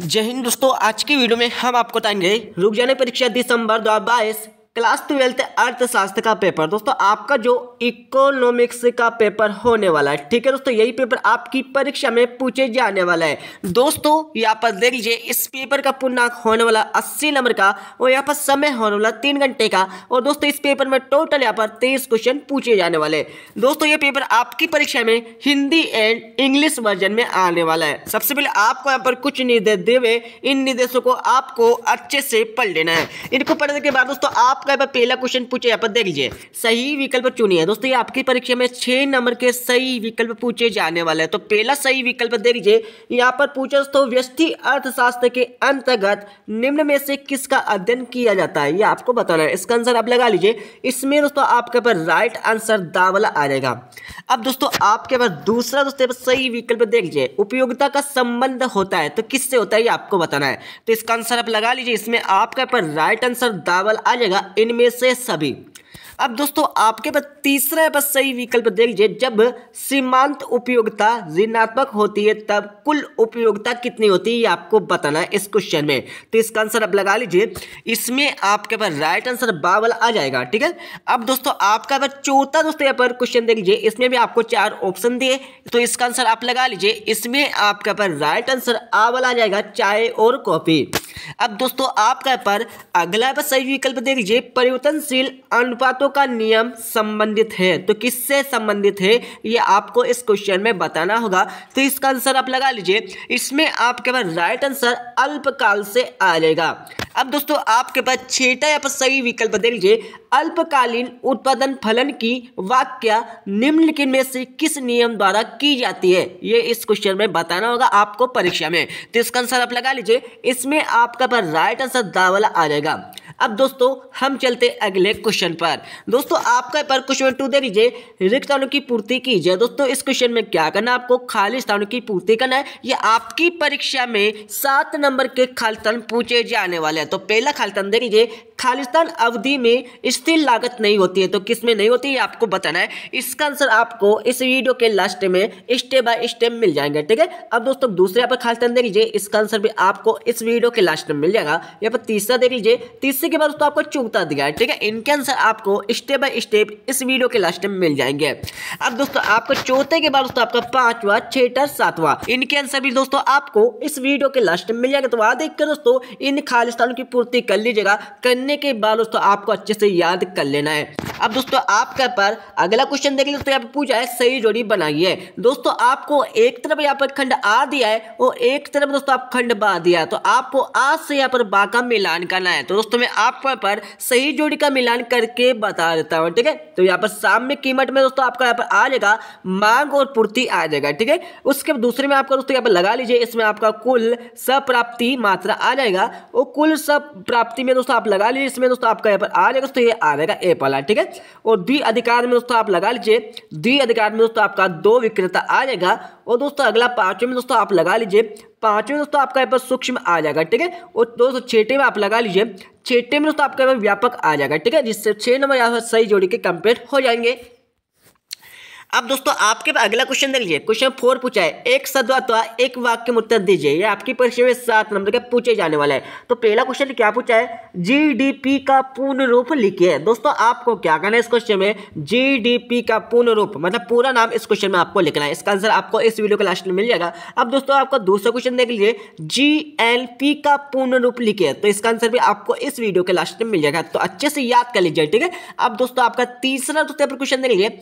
जय हिंद दोस्तों आज की वीडियो में हम आपको बताएंगे रुक जाने परीक्षा दिसंबर दो हज़ार बाईस क्लास ट्वेल्थ अर्थशास्त्र का पेपर दोस्तों आपका जो इकोनॉमिक्स का पेपर होने वाला है ठीक है दोस्तों यही पेपर आपकी परीक्षा में पूछे जाने वाला है दोस्तों यहाँ पर देख लीजिए इस पेपर का पूर्णांक होने वाला अस्सी नंबर का और यहाँ पर समय होने वाला तीन घंटे का और दोस्तों इस पेपर में टोटल यहाँ पर तेईस क्वेश्चन पूछे जाने वाले दोस्तों ये पेपर आपकी परीक्षा में हिंदी एंड इंग्लिश वर्जन में आने वाला है सबसे पहले आपको यहाँ पर कुछ निर्देश दे इन निर्देशों को आपको अच्छे से पढ़ लेना है इनको पढ़ने के बाद दोस्तों आप आपका यहाँ पर पहला क्वेश्चन पूछे यहाँ पर देख लीजिए सही विकल्प चुनिए दोस्तों ये आपकी परीक्षा में छः नंबर के सही विकल्प पूछे जाने वाले हैं तो पहला सही विकल्प देख लीजिए यहाँ पर पूछे दोस्तों व्यस्थि अर्थशास्त्र के अंतर्गत निम्न में से किसका अध्ययन किया जाता है ये आपको बताना है इसका आंसर आप लगा लीजिए इसमें दोस्तों आपके पर राइट आंसर दावला आ जाएगा अब दोस्तों आपके पास दूसरा दोस्तों सही विकल्प देख लीजिए उपयोगिता का संबंध होता है तो किससे होता है ये आपको बताना है तो इसका आंसर आप लगा लीजिए इसमें आपके पर राइट आंसर दावल आ जाएगा इनमें से सभी अब दोस्तों आपके पास तीसरा है बस सही विकल्प देख लीजिए जब सीमांत उपयोगिता ऋणात्मक होती है तब कुल उपयोगिता कितनी होती है आपको बताना है इस क्वेश्चन में तो इसका आंसर आप लगा लीजिए इसमें आपके पास राइट आंसर बावल आ जाएगा ठीक है अब दोस्तों आपका चौथा दोस्तों यहाँ पर क्वेश्चन देख लीजिए इसमें भी आपको चार ऑप्शन दिए तो इसका आंसर आप लगा लीजिए इसमें आपके पर राइट आंसर आवल आ जाएगा चाय और कॉफी अब दोस्तों आपका पर अगला पर सही विकल्प देख लीजिए परिवर्तनशील अनुपातों पदों का नियम संबंधित है तो किससे संबंधित है ये आपको इस क्वेश्चन में बताना होगा तो इसका आंसर आप लगा लीजिए इसमें आपके पास राइट आंसर अल्पकाल से आ जाएगा अब दोस्तों आपके पास छेटा या पर सही विकल्प दे लीजिए अल्पकालीन उत्पादन फलन की वाक्य निम्नलिखित में से किस नियम द्वारा की जाती है ये इस क्वेश्चन में बताना होगा आपको परीक्षा में तो इसका आंसर आप लगा लीजिए इसमें आपका पर राइट आंसर दावला आ जाएगा अब दोस्तों हम चलते अगले क्वेश्चन पर दोस्तों आपका पर क्वेश्चन टू दे दीजिए रिक्त स्थानों की पूर्ति कीजिए दोस्तों इस क्वेश्चन में क्या करना है आपको खाली स्थानों की पूर्ति करना है ये आपकी परीक्षा में सात नंबर के खाली स्थान पूछे जाने वाले हैं तो पहला खाली स्थान दे दीजिए खालिस्तान अवधि में स्थिर लागत नहीं होती है तो किस में नहीं होती है आपको बताना है इसका आंसर आपको इस वीडियो के लास्ट में स्टेप बाय स्टेप मिल जाएंगे ठीक है अब दोस्तों दूसरे यहाँ पर खालिस्तान दे लीजिए इसका आंसर भी आपको इस वीडियो के लास्ट में मिल जाएगा यहाँ पर तीसरा दे लीजिए तीसरे इसी के बाद दोस्तों आपको चुगता दिया है ठीक है इनके आंसर आपको स्टेप बाय स्टेप इस वीडियो के लास्ट में मिल जाएंगे अब दोस्तों आपको चौथे के बाद दोस्तों आपका पांचवा छठा सातवा इनके आंसर भी दोस्तों आपको इस वीडियो के लास्ट में मिल जाएगा तो आप देखकर दोस्तों इन खालिस्तानों की पूर्ति कर लीजिएगा करने के बाद दोस्तों आपको अच्छे से याद कर लेना है अब दोस्तों आपका पर अगला क्वेश्चन देख लेते यहाँ पर पूछा है सही जोड़ी बनाइए दोस्तों आपको एक तरफ यहाँ पर खंड आ दिया है और एक तरफ दोस्तों आप खंड बा दिया तो आपको आज से यहाँ पर बा का मिलान करना है तो दोस्तों मैं आपके पर सही जोड़ी का मिलान करके बता देता हूँ ठीक है तो यहाँ पर साम्य कीमत में दोस्तों आपका यहाँ पर आ जाएगा मांग और पूर्ति आ जाएगा ठीक है उसके दूसरे में आपका दोस्तों यहाँ पर लगा लीजिए इसमें आपका कुल सप्राप्ति मात्रा आ जाएगा और कुल सप्राप्ति में दोस्तों आप लगा लीजिए इसमें दोस्तों आपका यहाँ पर आ जाएगा दोस्तों ये आ जाएगा ए पाला ठीक है और दी अधिकार में दोस्तों आप लगा लीजिए दी अधिकार में दोस्तों आपका दो विक्रेता आ जाएगा और दोस्तों अगला पांचवें में दोस्तों आप लगा लीजिए पांचवें में दोस्तों आपका यहाँ पर सूक्ष्म आ जाएगा ठीक है और दोस्तों छठे में आप लगा लीजिए छठे में दोस्तों आपका यहाँ व्यापक आ जाएगा ठीक है जिससे छः नंबर यहाँ सही जोड़ी के कंप्लीट हो जाएंगे अब दोस्तों आपके अगला क्वेश्चन देख लीजिए क्वेश्चन फोर पूछा है एक अथवा एक वाक्य में उत्तर दीजिए ये आपकी परीक्षा में सात नंबर के पूछे जाने वाला है तो पहला क्वेश्चन क्या पूछा है जीडीपी का पूर्ण रूप लिखिए दोस्तों आपको क्या करना है इस क्वेश्चन में जीडीपी का पूर्ण रूप मतलब पूरा नाम इस क्वेश्चन में आपको लिखना है इसका आंसर आपको इस वीडियो के लास्ट में मिल जाएगा अब दोस्तों आपको दूसरा क्वेश्चन देख लीजिए जी का पूर्ण रूप लिखिए तो इसका आंसर भी आपको इस वीडियो के लास्ट में मिल जाएगा तो अच्छे से याद कर लीजिए ठीक है अब दोस्तों आपका तीसरा क्वेश्चन देख लीजिए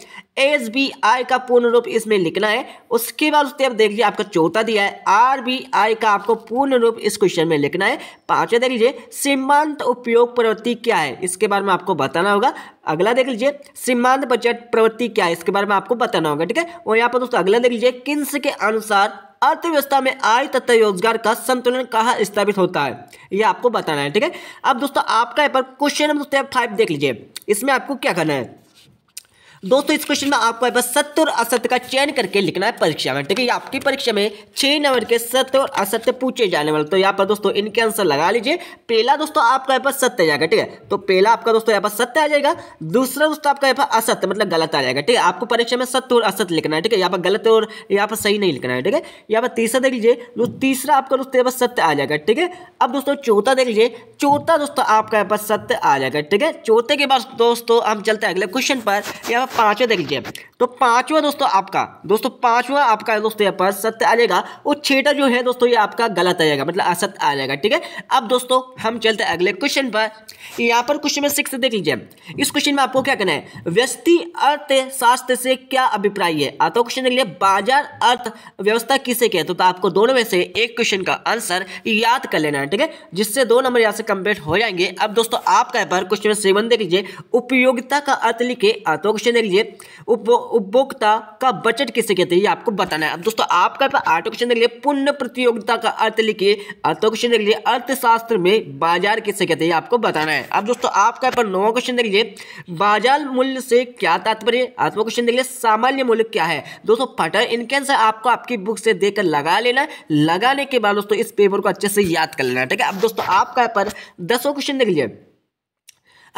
एस बी आर का पूर्ण रूप इसमें लिखना है उसके बाद उसके अब देखिए आपका चौथा दिया है आर बी आई का आपको पूर्ण रूप इस क्वेश्चन में लिखना है पांचवा देख लीजिए सीमांत उपयोग प्रवृत्ति क्या है इसके बारे में आपको बताना होगा अगला देख लीजिए सीमांत बजट प्रवृत्ति क्या है इसके बारे में आपको बताना होगा ठीक है और यहाँ पर दोस्तों अगला देख लीजिए किन्स के अनुसार अर्थव्यवस्था में आय तथा रोजगार का संतुलन कहाँ स्थापित होता है ये आपको बताना है ठीक है अब दोस्तों आपका यहाँ पर क्वेश्चन नंबर फाइव देख लीजिए इसमें आपको क्या करना है दोस्तों इस क्वेश्चन में आपको बस सत्य और असत्य का चयन करके लिखना है परीक्षा में ठीक है आपकी परीक्षा में छह नंबर के सत्य और असत्य पूछे जाने वाले तो यहाँ पर दोस्तों इनके आंसर लगा लीजिए पहला दोस्तों आपका यहाँ पर सत्य जाएगा ठीक है तो पहला आपका दोस्तों यहाँ पर सत्य आ जाएगा दूसरा दोस्तों आपका यहाँ पर असत्य मतलब गलत आ जाएगा ठीक है आपको परीक्षा में सत्य और असत्य लिखना है ठीक है यहाँ पर गलत और यहाँ पर सही नहीं लिखना है ठीक है यहाँ पर तीसरा देख लीजिए तीसरा आपका दोस्तों यहाँ पर सत्य आ जाएगा ठीक है अब दोस्तों चौथा देख लीजिए चौथा दोस्तों आपका यहाँ पर सत्य आ जाएगा ठीक है चौथे के बाद दोस्तों हम चलते हैं अगले क्वेश्चन पर यहाँ आपका पांचवा देख लीजिए तो पांचवा दोस्तों आपका दोस्तों पांचवा आपका दोस्तों यहाँ पर सत्य आ जाएगा और छेटा जो है दोस्तों ये आपका गलत आ जाएगा मतलब असत्य आ जाएगा ठीक है अब दोस्तों हम चलते हैं अगले क्वेश्चन पर यहाँ पर क्वेश्चन में सिक्स देख लीजिए इस क्वेश्चन में आपको क्या करना है व्यस्ति अर्थशास्त्र से क्या अभिप्राय है आता क्वेश्चन देख लीजिए बाजार अर्थ व्यवस्था किसे कहते तो आपको दोनों में से एक क्वेश्चन का आंसर याद कर लेना है ठीक है जिससे दो नंबर यहाँ से कंप्लीट हो जाएंगे अब दोस्तों आपका यहाँ पर क्वेश्चन सेवन देख लीजिए उपयोगिता का अर्थ लिखे आता क्वेश्चन देखिए लीजिए उपभोक्ता का बजट किसे कहते हैं ये आपको बताना है अब दोस्तों आपका आठों क्वेश्चन देख लिए पुण्य प्रतियोगिता का अर्थ लिखिए अर्थों क्वेश्चन देख लीजिए अर्थशास्त्र में बाजार किसे कहते हैं ये आपको बताना है अब दोस्तों आपका पर नौवा क्वेश्चन देख लीजिए बाजार मूल्य से क्या तात्पर्य आत्मा क्वेश्चन देख लिए सामान्य मूल्य क्या है दोस्तों फटर इनके आंसर आपको आपकी बुक से देकर लगा लेना लगाने के बाद दोस्तों इस पेपर को अच्छे से याद कर लेना ठीक है अब दोस्तों आपका पर दसों क्वेश्चन देख लीजिए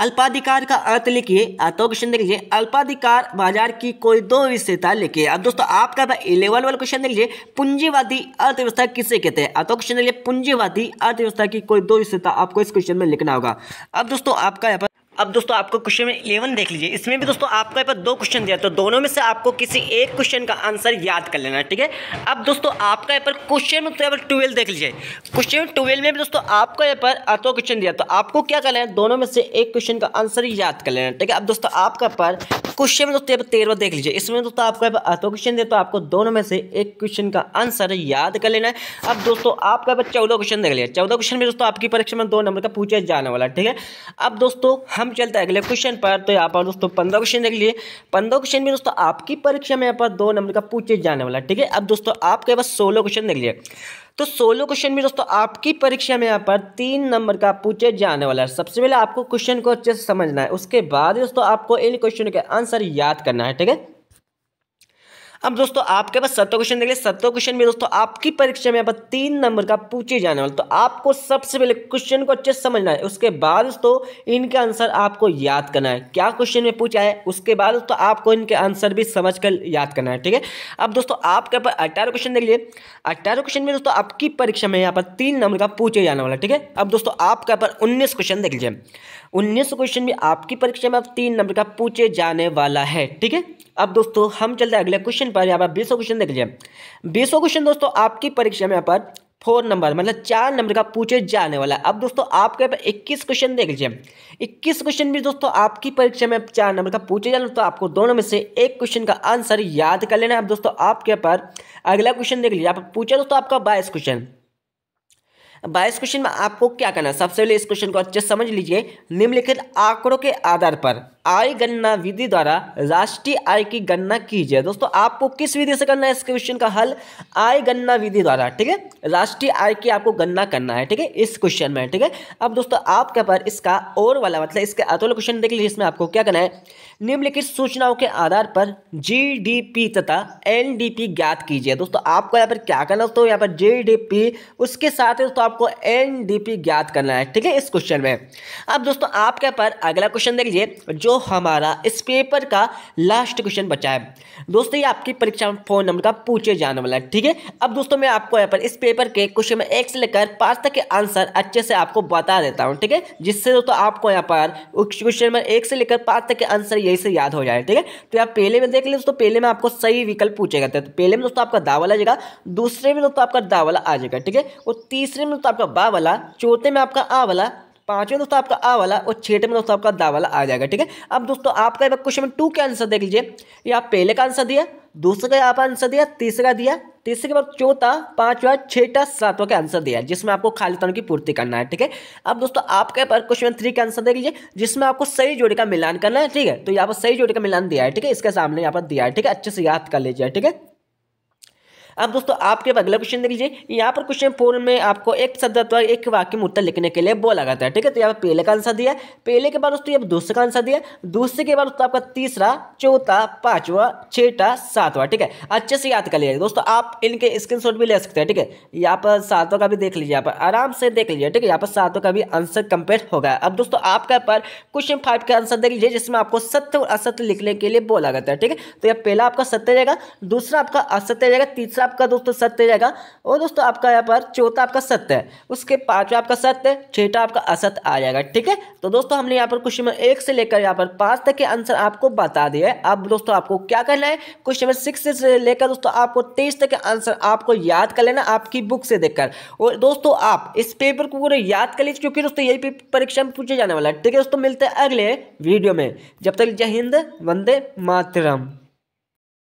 अल्पाधिकार का अर्थ लिखिए तो क्वेश्चन देख लीजिए अल्पाधिकार बाजार की कोई दो विशेषता लिखिए अब दोस्तों आपका इलेवन वाला क्वेश्चन देख लीजिए पूंजीवादी अर्थव्यवस्था किसे कहते हैं तो क्वेश्चन देखिए पूंजीवादी अर्थव्यवस्था की कोई दो विशेषता आपको इस क्वेश्चन में लिखना होगा अब दोस्तों आपका यहाँ पर अब दोस्तों आपको क्वेश्चन में इलेवन देख लीजिए इसमें भी दोस्तों आपका पास दो क्वेश्चन दिया तो दोनों में से आपको किसी एक क्वेश्चन का आंसर याद कर लेना ठीक है अब दोस्तों आपका यहाँ पर क्वेश्चन में तो यहाँ पर ट्वेल्व देख लीजिए क्वेश्चन ट्वेल्व में भी दोस्तों आपका यहाँ पर अतो क्वेश्चन दिया तो आपको क्या कर है दोनों में से एक क्वेश्चन का आंसर याद कर लेना ठीक है अब दोस्तों आपका पर क्वेश्चन में दोस्तों तेरह देख लीजिए इसमें दोस्तों आपका यहाँ पर अतो क्वेश्चन दिया तो आपको दोनों में से एक क्वेश्चन का आंसर याद कर लेना है अब दोस्तों आपका यहाँ पर चौदह क्वेश्चन देख लिया चौदह क्वेश्चन में दोस्तों आपकी परीक्षा में दो नंबर का पूछा जाने वाला ठीक है अब दोस्तों हम हम चलते हैं अगले क्वेश्चन पर तो यहाँ पर दोस्तों पंद्रह क्वेश्चन देख लिए पंद्रह क्वेश्चन भी दोस्तों आपकी परीक्षा में यहाँ पर दो नंबर का पूछे जाने वाला ठीक है अब दोस्तों आपके पास सोलह क्वेश्चन देख लिए तो सोलह क्वेश्चन भी दोस्तों आपकी परीक्षा में यहाँ पर तीन नंबर का पूछे जाने वाला है सबसे पहले आपको क्वेश्चन को अच्छे से समझना है उसके बाद दोस्तों आपको इन क्वेश्चन के आंसर याद करना है ठीक है अब दोस्तों आपके पास सत्तर क्वेश्चन देख लिया सत्तर क्वेश्चन में दोस्तों आपकी परीक्षा में यहाँ पर तीन नंबर का पूछे जाने वाला तो आपको सबसे पहले क्वेश्चन को अच्छे समझना है उसके बाद दोस्तों इनका आंसर आपको याद करना है क्या क्वेश्चन में पूछा है उसके बाद दोस्तों आपको इनके आंसर भी समझ कर याद करना है ठीक है अब दोस्तों आपके पास अट्ठारह क्वेश्चन देख लिए अट्ठारह क्वेश्चन में दोस्तों आपकी परीक्षा में यहाँ पर तीन नंबर का पूछे जाने वाला ठीक है अब दोस्तों आपके पास उन्नीस क्वेश्चन देख लीजिए उन्नीस क्वेश्चन भी आपकी परीक्षा में अब तीन नंबर का पूछे जाने वाला है ठीक है अब दोस्तों हम चलते हैं अगले क्वेश्चन पर यहाँ पर बीसों क्वेश्चन देख लीजिए बीसों क्वेश्चन दोस्तों आपकी परीक्षा में यहाँ पर फोर नंबर मतलब चार नंबर का पूछे जाने वाला है अब दोस्तों आपके यहाँ पर इक्कीस क्वेश्चन देख लीजिए इक्कीस क्वेश्चन भी दोस्तों आपकी परीक्षा में चार नंबर का पूछे जाने तो आपको दोनों में से एक क्वेश्चन का आंसर याद कर लेना है अब दोस्तों आपके पर अगला क्वेश्चन देख लीजिए आप पूछा दोस्तों आपका बाईस क्वेश्चन बाईस क्वेश्चन में आपको क्या करना है सबसे पहले इस क्वेश्चन को अच्छे समझ लीजिए निम्नलिखित आंकड़ों के आधार पर आय गणना विधि द्वारा राष्ट्रीय आय की गणना की जाए दोस्तों आपको किस विधि से करना है इस क्वेश्चन का हल आय गणना विधि द्वारा ठीक है राष्ट्रीय आय की आपको गणना करना है ठीक है इस क्वेश्चन में ठीक है अब दोस्तों आपके पर इसका और वाला मतलब इसके अतुल क्वेश्चन देख लीजिए इसमें आपको क्या करना है निम्नलिखित सूचनाओं के आधार पर जी तथा एन ज्ञात कीजिए दोस्तों आपको यहाँ पर क्या करना दोस्तों यहाँ पर जी उसके साथ दोस्तों आपको एन ज्ञात करना है ठीक है इस क्वेश्चन में अब दोस्तों आपके पर अगला क्वेश्चन देख लीजिए जो हमारा इस पेपर का लास्ट क्वेश्चन बचा है दोस्तों ये आपकी परीक्षा में फोन नंबर का पूछे जाने वाला है ठीक है अब दोस्तों मैं आपको यहाँ पर इस पेपर के क्वेश्चन में एक से लेकर पाँच तक के आंसर अच्छे से आपको बता देता हूँ ठीक है जिससे दोस्तों आपको यहाँ पर क्वेश्चन नंबर एक से लेकर पाँच तक के आंसर यही से याद हो जाए ठीक है तो आप पहले में देख ले दोस्तों पहले में आपको सही विकल्प पूछे जाते तो पहले में दोस्तों आपका दा वाला आ दूसरे में दोस्तों आपका दा वाला आ जाएगा ठीक है और तीसरे में दोस्तों आपका बा वाला चौथे में आपका आ वाला पांचवें दोस्तों आपका आ वाला और छठे में दोस्तों आपका दा वाला आ जाएगा ठीक है अब दोस्तों आपका एक क्वेश्चन टू के आंसर देख लीजिए ये आप पहले का आंसर दिया दूसरे का आप आंसर दिया तीसरा दिया तीसरे के बाद चौथा पांचवा छठा सातवा का आंसर दिया जिसमें आपको खाली तनों की पूर्ति करना है ठीक है अब दोस्तों आपके पर क्वेश्चन थ्री का आंसर देख लीजिए जिसमें आपको सही जोड़ी का मिलान करना है ठीक है तो यहाँ पर सही जोड़ी का मिलान दिया है ठीक है इसके सामने यहाँ पर दिया है ठीक है अच्छे से याद कर लीजिए ठीक है अब दोस्तों आपके अगला क्वेश्चन देख लीजिए यहाँ पर क्वेश्चन फोर में आपको एक शब्द अथवा एक वाक्य मुद्दा लिखने के लिए बोला जाता है ठीक है तो यहाँ पर पहले का आंसर दिया पहले के बाद दोस्तों यहाँ दूसरे का आंसर दिया दूसरे के बाद दोस्तों आपका तीसरा चौथा पांचवा छठा सातवा ठीक है अच्छे से याद कर लीजिए दोस्तों आप इनके स्क्रीन भी ले सकते हैं ठीक है यहाँ पर सातों का भी देख लीजिए यहाँ पर आराम से देख लीजिए ठीक है यहाँ पर सातों का भी आंसर कंप्लीट होगा अब दोस्तों आपका पर क्वेश्चन फाइव का आंसर देख लीजिए जिसमें आपको सत्य और असत्य लिखने के लिए बोला जाता है ठीक है तो यह पहला आपका सत्य रहेगा दूसरा आपका असत्य रहेगा तीसरा आपका दोस्तों सत्य जाएगा और दोस्तों आपका यहाँ पर चौथा आपका सत्य है उसके पाँचवा आपका सत्य छठा आपका असत्य आ जाएगा ठीक है तो दोस्तों हमने यहाँ पर क्वेश्चन नंबर एक से लेकर यहाँ पर पाँच तक के आंसर आपको बता दिया है अब दोस्तों आपको क्या करना है क्वेश्चन नंबर सिक्स से लेकर दोस्तों आपको तेईस तक के आंसर आपको याद कर लेना आपकी बुक से देखकर और दोस्तों आप इस पेपर को पूरे याद कर लीजिए क्योंकि दोस्तों यही परीक्षा में पूछे जाने वाला है ठीक है दोस्तों मिलते हैं अगले वीडियो में जब तक जय हिंद वंदे मातरम